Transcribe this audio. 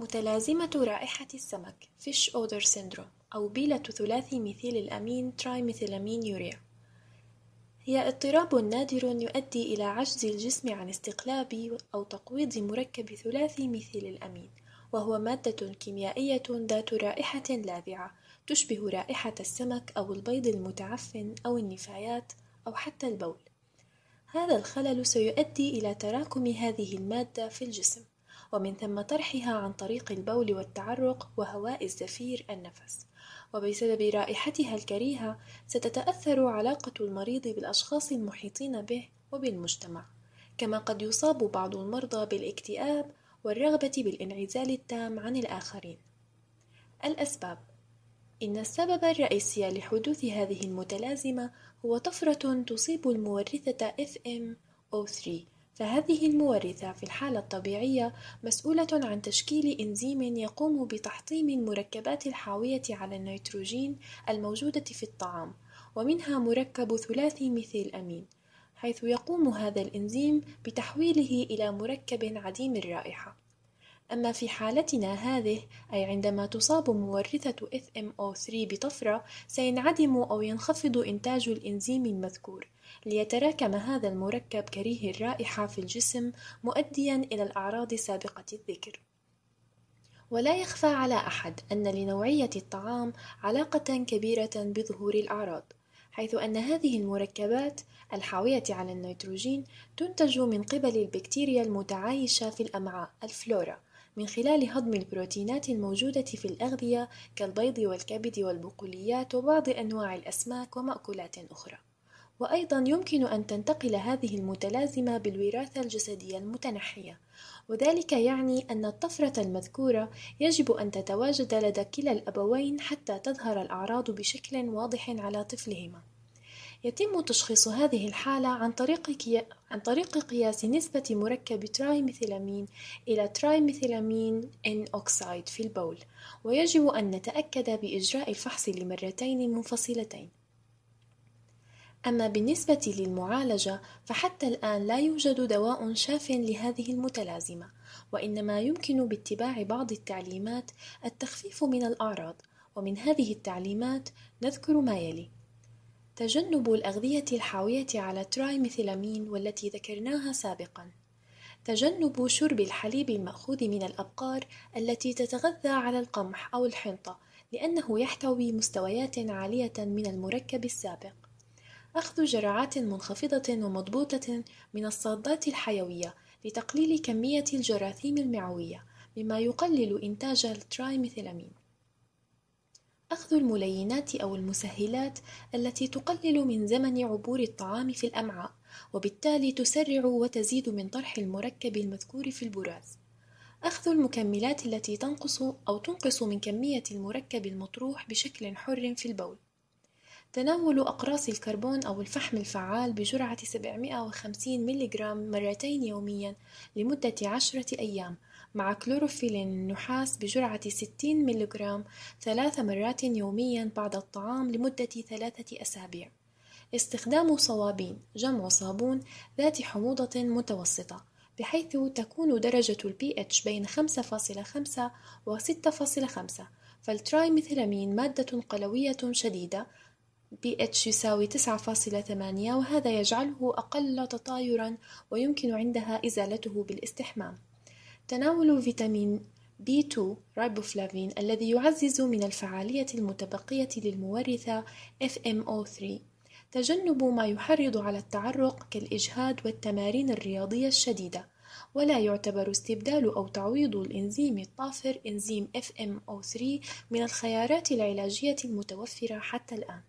متلازمة رائحة السمك Fish Odor Syndrome أو بيلة ثلاثي ميثيل الأمين (Trimethylamine يوريا هي اضطراب نادر يؤدي إلى عجز الجسم عن استقلاب أو تقويض مركب ثلاثي ميثيل الأمين وهو مادة كيميائية ذات رائحة لاذعة تشبه رائحة السمك أو البيض المتعفن أو النفايات أو حتى البول هذا الخلل سيؤدي إلى تراكم هذه المادة في الجسم ومن ثم طرحها عن طريق البول والتعرق وهواء الزفير النفس وبسبب رائحتها الكريهة ستتأثر علاقة المريض بالأشخاص المحيطين به وبالمجتمع كما قد يصاب بعض المرضى بالاكتئاب والرغبة بالانعزال التام عن الآخرين الأسباب إن السبب الرئيسي لحدوث هذه المتلازمة هو طفرة تصيب المورثه fmo 3 فهذه المورثة في الحالة الطبيعية مسؤولة عن تشكيل إنزيم يقوم بتحطيم المركبات الحاوية على النيتروجين الموجودة في الطعام ومنها مركب ثلاثي ميثيل أمين حيث يقوم هذا الإنزيم بتحويله إلى مركب عديم الرائحة أما في حالتنا هذه أي عندما تصاب مورثة SMO3 بطفرة سينعدم أو ينخفض إنتاج الإنزيم المذكور ليتراكم هذا المركب كريه الرائحة في الجسم مؤديا إلى الأعراض سابقة الذكر ولا يخفى على أحد أن لنوعية الطعام علاقة كبيرة بظهور الأعراض حيث أن هذه المركبات الحاوية على النيتروجين تنتج من قبل البكتيريا المتعايشة في الأمعاء الفلورا من خلال هضم البروتينات الموجودة في الأغذية كالبيض والكبد والبقوليات وبعض أنواع الأسماك ومأكولات أخرى. وأيضا يمكن أن تنتقل هذه المتلازمة بالوراثة الجسدية المتنحية، وذلك يعني أن الطفرة المذكورة يجب أن تتواجد لدى كلا الأبوين حتى تظهر الأعراض بشكل واضح على طفلهما. يتم تشخيص هذه الحالة عن طريق كي... عن طريق قياس نسبة مركب ترايميثيلامين إلى ترايميثيلامين إن أوكسايد في البول ويجب أن نتأكد بإجراء الفحص لمرتين منفصلتين أما بالنسبة للمعالجة فحتى الآن لا يوجد دواء شاف لهذه المتلازمة وإنما يمكن باتباع بعض التعليمات التخفيف من الأعراض ومن هذه التعليمات نذكر ما يلي تجنب الأغذية الحاوية على الترايميثيلامين والتي ذكرناها سابقًا. تجنب شرب الحليب المأخوذ من الأبقار التي تتغذى على القمح أو الحنطة لأنه يحتوي مستويات عالية من المركب السابق. أخذ جرعات منخفضة ومضبوطة من الصادات الحيوية لتقليل كمية الجراثيم المعوية، مما يقلل إنتاج الترايميثيلامين. أخذ الملينات أو المسهلات التي تقلل من زمن عبور الطعام في الأمعاء وبالتالي تسرع وتزيد من طرح المركب المذكور في البراز أخذ المكملات التي تنقص أو تنقص من كمية المركب المطروح بشكل حر في البول تناول أقراص الكربون أو الفحم الفعال بجرعة 750 ملغ مرتين يوميا لمدة عشرة أيام مع كلوروفيل النحاس بجرعة 60 ملغ ثلاث مرات يوميا بعد الطعام لمدة ثلاثة أسابيع استخدام صوابين جمع صابون ذات حموضة متوسطة بحيث تكون درجة الـ pH بين 5.5 و 6.5 فالترايميثلامين مادة قلوية شديدة pH يساوي 9.8 وهذا يجعله أقل تطايرا ويمكن عندها إزالته بالاستحمام تناول فيتامين B2 ريبوفلافين الذي يعزز من الفعالية المتبقية للمورثة FMO3 تجنب ما يحرض على التعرق كالإجهاد والتمارين الرياضية الشديدة ولا يعتبر استبدال أو تعويض الإنزيم الطافر إنزيم FMO3 من الخيارات العلاجية المتوفرة حتى الآن